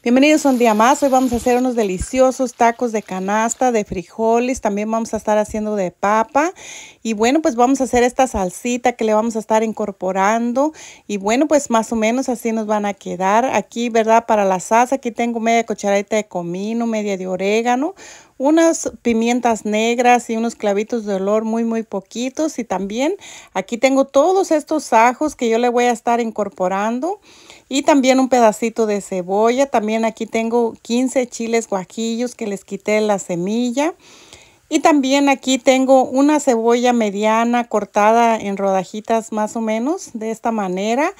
Bienvenidos un día más. Hoy vamos a hacer unos deliciosos tacos de canasta, de frijoles. También vamos a estar haciendo de papa. Y bueno, pues vamos a hacer esta salsita que le vamos a estar incorporando. Y bueno, pues más o menos así nos van a quedar. Aquí, ¿verdad? Para la salsa, aquí tengo media cucharadita de comino, media de orégano, unas pimientas negras y unos clavitos de olor muy, muy poquitos. Y también aquí tengo todos estos ajos que yo le voy a estar incorporando y también un pedacito de cebolla. También aquí tengo 15 chiles guajillos que les quité la semilla. Y también aquí tengo una cebolla mediana cortada en rodajitas más o menos de esta manera.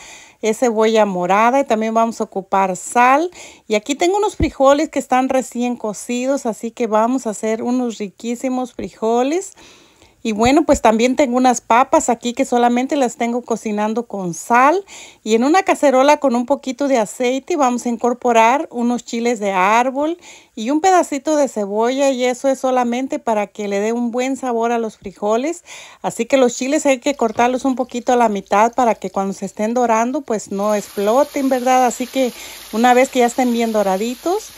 Es cebolla morada y también vamos a ocupar sal. Y aquí tengo unos frijoles que están recién cocidos, así que vamos a hacer unos riquísimos frijoles. Frijoles. Y bueno, pues también tengo unas papas aquí que solamente las tengo cocinando con sal. Y en una cacerola con un poquito de aceite vamos a incorporar unos chiles de árbol y un pedacito de cebolla. Y eso es solamente para que le dé un buen sabor a los frijoles. Así que los chiles hay que cortarlos un poquito a la mitad para que cuando se estén dorando pues no exploten, ¿verdad? Así que una vez que ya estén bien doraditos,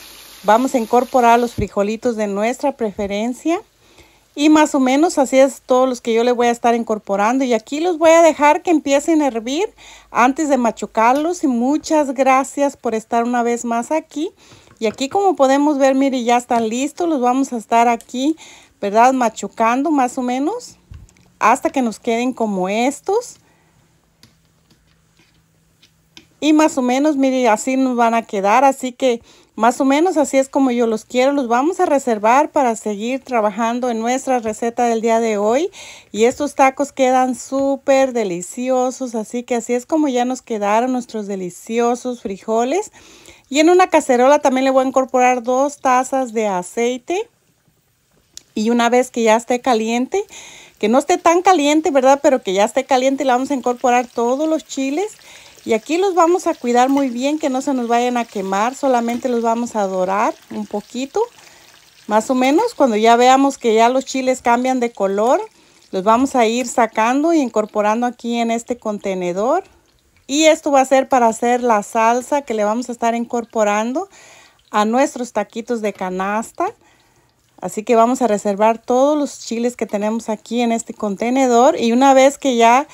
vamos a incorporar los frijolitos de nuestra preferencia. Y más o menos así es todos los que yo le voy a estar incorporando. Y aquí los voy a dejar que empiecen a hervir antes de machucarlos. Y muchas gracias por estar una vez más aquí. Y aquí como podemos ver, mire, ya están listos. Los vamos a estar aquí, ¿verdad? Machucando más o menos hasta que nos queden como estos. Y más o menos, mire, así nos van a quedar. Así que más o menos así es como yo los quiero. Los vamos a reservar para seguir trabajando en nuestra receta del día de hoy. Y estos tacos quedan súper deliciosos. Así que así es como ya nos quedaron nuestros deliciosos frijoles. Y en una cacerola también le voy a incorporar dos tazas de aceite. Y una vez que ya esté caliente, que no esté tan caliente, ¿verdad? Pero que ya esté caliente, le vamos a incorporar todos los chiles. Y aquí los vamos a cuidar muy bien, que no se nos vayan a quemar. Solamente los vamos a dorar un poquito. Más o menos, cuando ya veamos que ya los chiles cambian de color, los vamos a ir sacando y incorporando aquí en este contenedor. Y esto va a ser para hacer la salsa que le vamos a estar incorporando a nuestros taquitos de canasta. Así que vamos a reservar todos los chiles que tenemos aquí en este contenedor. Y una vez que ya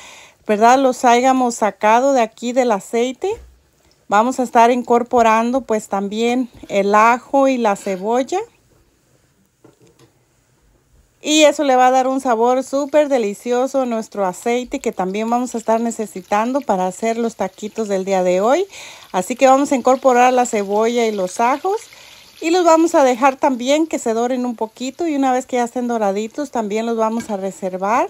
¿verdad? Los hayamos sacado de aquí del aceite. Vamos a estar incorporando pues también el ajo y la cebolla. Y eso le va a dar un sabor súper delicioso a nuestro aceite que también vamos a estar necesitando para hacer los taquitos del día de hoy. Así que vamos a incorporar la cebolla y los ajos. Y los vamos a dejar también que se doren un poquito y una vez que ya estén doraditos también los vamos a reservar.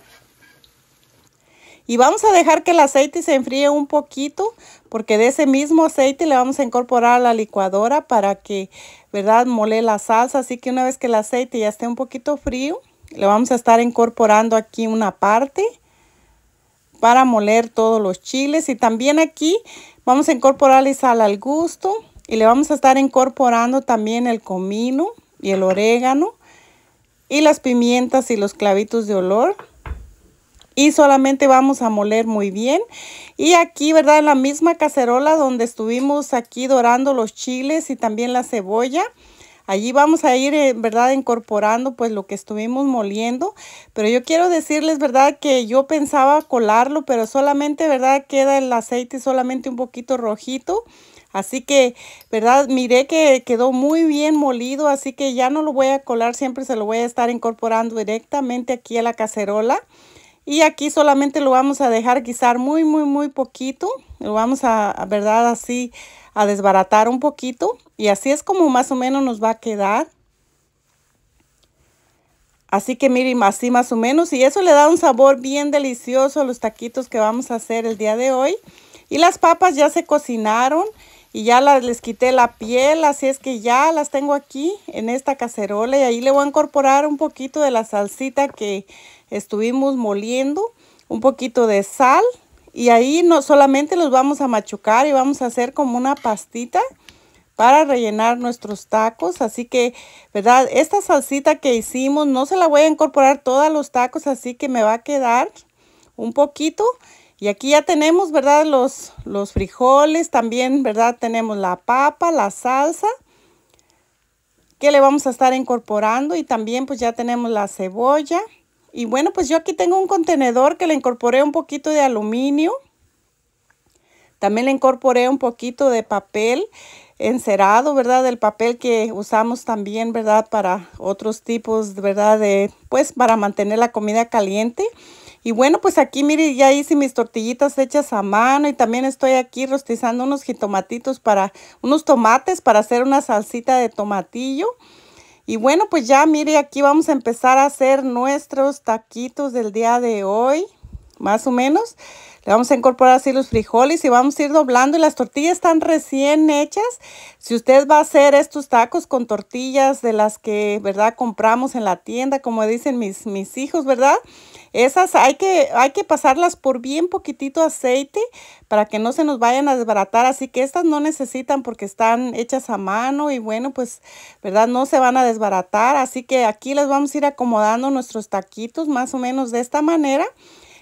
Y vamos a dejar que el aceite se enfríe un poquito porque de ese mismo aceite le vamos a incorporar a la licuadora para que, ¿verdad?, mole la salsa. Así que una vez que el aceite ya esté un poquito frío, le vamos a estar incorporando aquí una parte para moler todos los chiles. Y también aquí vamos a incorporarle sal al gusto y le vamos a estar incorporando también el comino y el orégano y las pimientas y los clavitos de olor y solamente vamos a moler muy bien. Y aquí, ¿verdad? En la misma cacerola donde estuvimos aquí dorando los chiles y también la cebolla. Allí vamos a ir, eh, ¿verdad? Incorporando pues lo que estuvimos moliendo. Pero yo quiero decirles, ¿verdad? Que yo pensaba colarlo, pero solamente, ¿verdad? Queda el aceite solamente un poquito rojito. Así que, ¿verdad? Miré que quedó muy bien molido, así que ya no lo voy a colar, siempre se lo voy a estar incorporando directamente aquí a la cacerola. Y aquí solamente lo vamos a dejar guisar muy, muy, muy poquito. Lo vamos a, ¿verdad? Así a desbaratar un poquito. Y así es como más o menos nos va a quedar. Así que miren, así más o menos. Y eso le da un sabor bien delicioso a los taquitos que vamos a hacer el día de hoy. Y las papas ya se cocinaron y ya les quité la piel, así es que ya las tengo aquí en esta cacerola y ahí le voy a incorporar un poquito de la salsita que estuvimos moliendo, un poquito de sal y ahí no solamente los vamos a machucar y vamos a hacer como una pastita para rellenar nuestros tacos. Así que, ¿verdad? Esta salsita que hicimos no se la voy a incorporar todos los tacos, así que me va a quedar un poquito. Y aquí ya tenemos, ¿verdad? Los, los frijoles también, ¿verdad? Tenemos la papa, la salsa que le vamos a estar incorporando y también pues ya tenemos la cebolla. Y bueno, pues yo aquí tengo un contenedor que le incorporé un poquito de aluminio. También le incorporé un poquito de papel encerado, ¿verdad? Del papel que usamos también, ¿verdad? Para otros tipos, ¿verdad? pues para mantener la comida caliente. Y bueno, pues aquí mire, ya hice mis tortillitas hechas a mano y también estoy aquí rostizando unos jitomatitos para, unos tomates para hacer una salsita de tomatillo. Y bueno, pues ya mire, aquí vamos a empezar a hacer nuestros taquitos del día de hoy, más o menos. Le vamos a incorporar así los frijoles y vamos a ir doblando. Y las tortillas están recién hechas. Si usted va a hacer estos tacos con tortillas de las que, ¿verdad? Compramos en la tienda, como dicen mis, mis hijos, ¿verdad? Esas hay que, hay que pasarlas por bien poquitito aceite para que no se nos vayan a desbaratar. Así que estas no necesitan porque están hechas a mano y bueno, pues, ¿verdad? No se van a desbaratar. Así que aquí les vamos a ir acomodando nuestros taquitos más o menos de esta manera.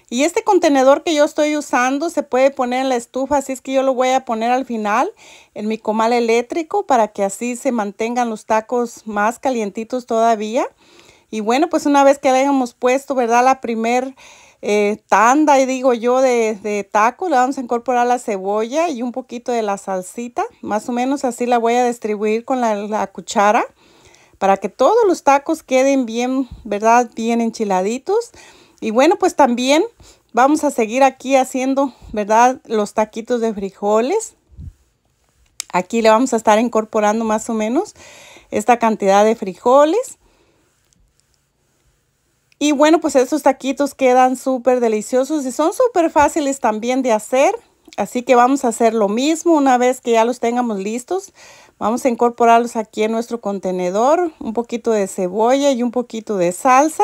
Y este contenedor que yo estoy usando se puede poner en la estufa, así es que yo lo voy a poner al final en mi comal eléctrico para que así se mantengan los tacos más calientitos todavía. Y bueno, pues una vez que hayamos puesto, ¿verdad? La primer eh, tanda, digo yo, de, de taco, le vamos a incorporar la cebolla y un poquito de la salsita. Más o menos así la voy a distribuir con la, la cuchara para que todos los tacos queden bien, ¿verdad? Bien enchiladitos. Y bueno, pues también vamos a seguir aquí haciendo, ¿verdad? Los taquitos de frijoles. Aquí le vamos a estar incorporando más o menos esta cantidad de frijoles. Y bueno, pues estos taquitos quedan súper deliciosos y son súper fáciles también de hacer. Así que vamos a hacer lo mismo una vez que ya los tengamos listos. Vamos a incorporarlos aquí en nuestro contenedor, un poquito de cebolla y un poquito de salsa.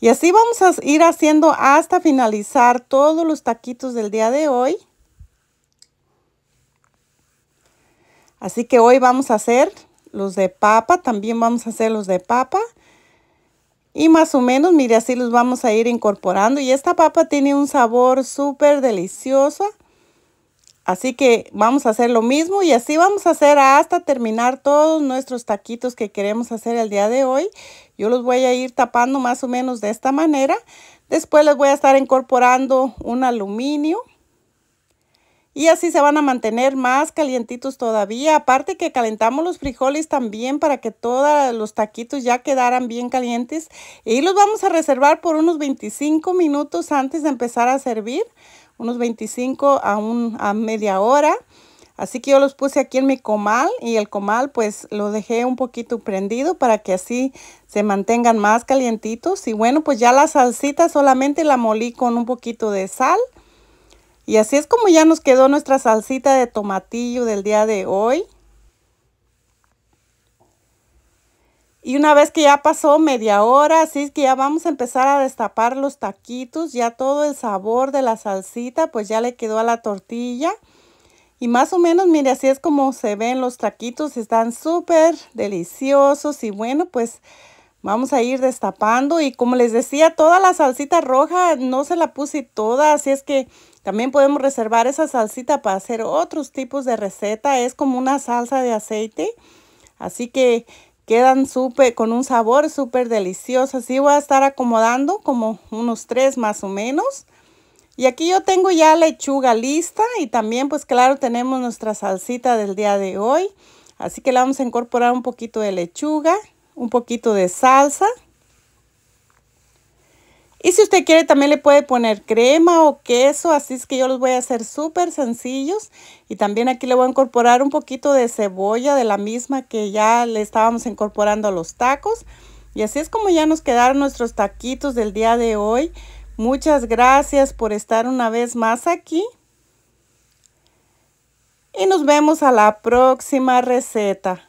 Y así vamos a ir haciendo hasta finalizar todos los taquitos del día de hoy. Así que hoy vamos a hacer los de papa, también vamos a hacer los de papa. Y más o menos, mire, así los vamos a ir incorporando. Y esta papa tiene un sabor súper delicioso. Así que vamos a hacer lo mismo y así vamos a hacer hasta terminar todos nuestros taquitos que queremos hacer el día de hoy. Yo los voy a ir tapando más o menos de esta manera. Después les voy a estar incorporando un aluminio. Y así se van a mantener más calientitos todavía. Aparte que calentamos los frijoles también para que todos los taquitos ya quedaran bien calientes. Y los vamos a reservar por unos 25 minutos antes de empezar a servir unos 25 a, un, a media hora. Así que yo los puse aquí en mi comal y el comal pues lo dejé un poquito prendido para que así se mantengan más calientitos. Y bueno, pues ya la salsita solamente la molí con un poquito de sal. Y así es como ya nos quedó nuestra salsita de tomatillo del día de hoy. Y una vez que ya pasó media hora, así es que ya vamos a empezar a destapar los taquitos. Ya todo el sabor de la salsita, pues ya le quedó a la tortilla. Y más o menos, mire, así es como se ven los taquitos. Están súper deliciosos. Y bueno, pues vamos a ir destapando. Y como les decía, toda la salsita roja no se la puse toda. Así es que también podemos reservar esa salsita para hacer otros tipos de receta. Es como una salsa de aceite. Así que Quedan súper, con un sabor súper delicioso. Así voy a estar acomodando como unos tres más o menos. Y aquí yo tengo ya lechuga lista y también pues claro tenemos nuestra salsita del día de hoy. Así que le vamos a incorporar un poquito de lechuga, un poquito de salsa. Y si usted quiere también le puede poner crema o queso, así es que yo los voy a hacer súper sencillos. Y también aquí le voy a incorporar un poquito de cebolla, de la misma que ya le estábamos incorporando a los tacos. Y así es como ya nos quedaron nuestros taquitos del día de hoy. Muchas gracias por estar una vez más aquí. Y nos vemos a la próxima receta.